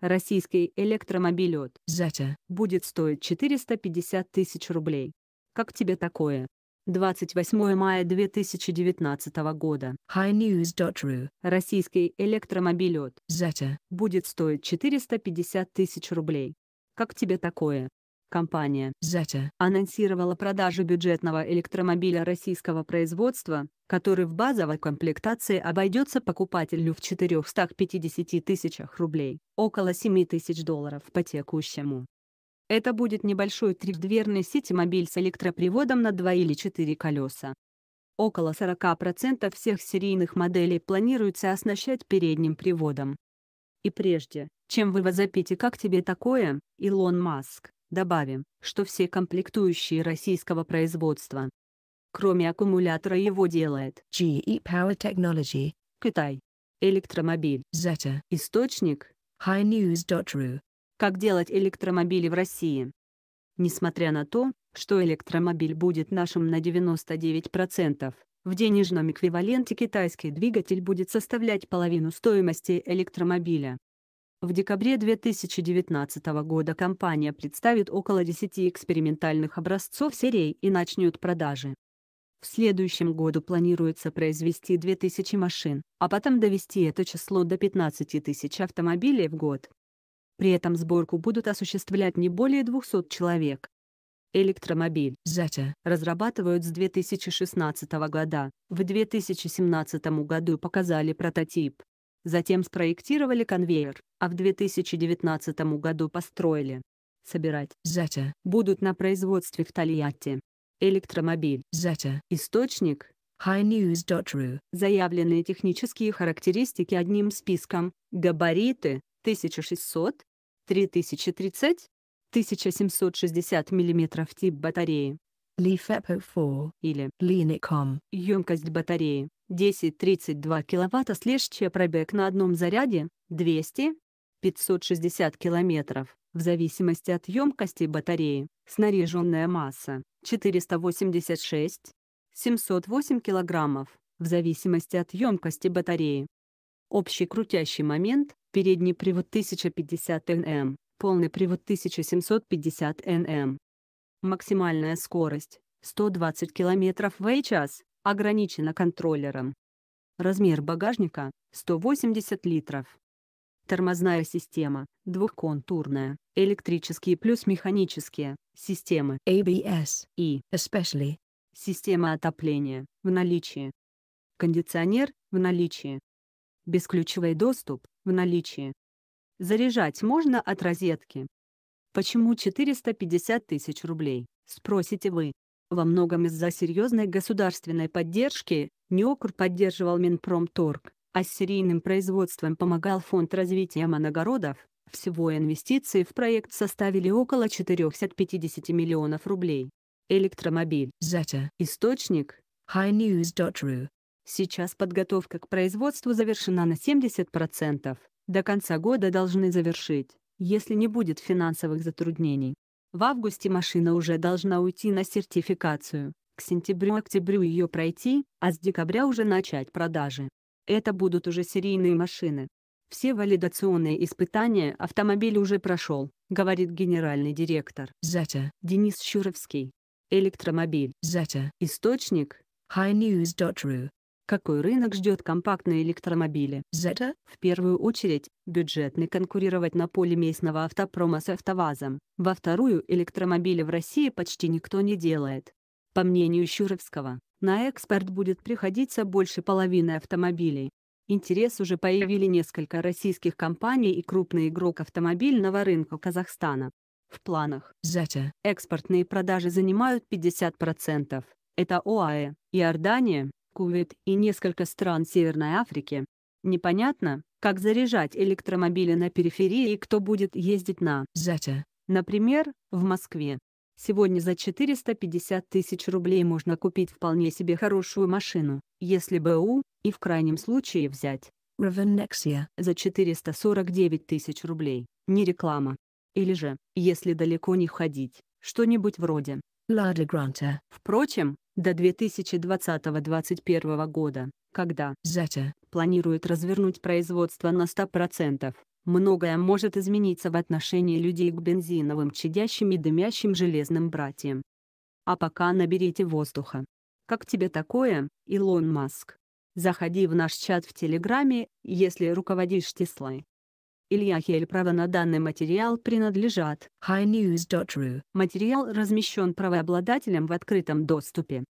Российский электромобиль от Зача будет стоить 450 тысяч рублей. Как тебе такое? 28 мая 2019 года. HighNews.ru Российский электромобиль от будет стоить 450 тысяч рублей. Как тебе такое? Компания Zeta анонсировала продажу бюджетного электромобиля российского производства, который в базовой комплектации обойдется покупателю в 450 тысячах рублей, около 7 тысяч долларов по текущему. Это будет небольшой трехдверный сетимобиль с электроприводом на 2 или 4 колеса. Около 40% всех серийных моделей планируется оснащать передним приводом. И прежде, чем вы возопите «Как тебе такое, Илон Маск?», Добавим, что все комплектующие российского производства, кроме аккумулятора его делает GE Power Technology, Китай, электромобиль, Zeta, источник, highnews.ru. Как делать электромобили в России? Несмотря на то, что электромобиль будет нашим на 99%, в денежном эквиваленте китайский двигатель будет составлять половину стоимости электромобиля. В декабре 2019 года компания представит около 10 экспериментальных образцов серий и начнет продажи. В следующем году планируется произвести 2000 машин, а потом довести это число до 15 тысяч автомобилей в год. При этом сборку будут осуществлять не более 200 человек. Электромобиль Zeta разрабатывают с 2016 года. В 2017 году показали прототип. Затем спроектировали конвейер, а в 2019 году построили. Собирать «Зача» будут на производстве в Тольятти. Электромобиль «Зача» Источник highnews.ru. Заявленные технические характеристики одним списком. Габариты 1600, 3030, 1760 мм тип батареи. LeFepo 4 или LiNiCoM, Емкость батареи 10-32 кВт, следующий пробег на одном заряде 200-560 км, в зависимости от емкости батареи, снаряженная масса 486-708 кг, в зависимости от емкости батареи. Общий крутящий момент, передний привод 1050 Нм, полный привод 1750 Нм. Максимальная скорость 120 км в час ограничено контроллером. Размер багажника – 180 литров. Тормозная система – двухконтурная, электрические плюс механические, системы ABS и especially система отопления в наличии, кондиционер в наличии, бесключевой доступ в наличии. Заряжать можно от розетки. Почему 450 тысяч рублей, спросите вы. Во многом из-за серьезной государственной поддержки Неокр поддерживал Минпромторг, а с серийным производством помогал Фонд развития моногородов. Всего инвестиции в проект составили около 450 миллионов рублей. Электромобиль. Zeta. Источник. HighNews.ru. Сейчас подготовка к производству завершена на 70%. До конца года должны завершить, если не будет финансовых затруднений. В августе машина уже должна уйти на сертификацию, к сентябрю-октябрю ее пройти, а с декабря уже начать продажи. Это будут уже серийные машины. Все валидационные испытания автомобиль уже прошел, говорит генеральный директор Zeta Денис Щуровский. Электромобиль Zeta. Источник highnews.ru какой рынок ждет компактные электромобили? Зета? В первую очередь, бюджетный конкурировать на поле местного автопрома с автовазом. Во вторую, электромобили в России почти никто не делает. По мнению Щуровского, на экспорт будет приходиться больше половины автомобилей. Интерес уже появили несколько российских компаний и крупный игрок автомобильного рынка Казахстана. В планах Зета экспортные продажи занимают 50%. Это ОАЭ, Иордания, Кувейт и несколько стран Северной Африки. Непонятно, как заряжать электромобили на периферии и кто будет ездить на «Зача». Например, в Москве. Сегодня за 450 тысяч рублей можно купить вполне себе хорошую машину, если БУ, и в крайнем случае взять Ravennexia за 449 тысяч рублей, не реклама. Или же, если далеко не ходить, что-нибудь вроде Lada Granta. Впрочем, до 2020-2021 года, когда Зача планирует развернуть производство на 100%, многое может измениться в отношении людей к бензиновым чадящим и дымящим железным братьям. А пока наберите воздуха. Как тебе такое, Илон Маск? Заходи в наш чат в Телеграме, если руководишь Теслой. Илья Хель право на данный материал принадлежат highnews.ru. Материал размещен правообладателем в открытом доступе.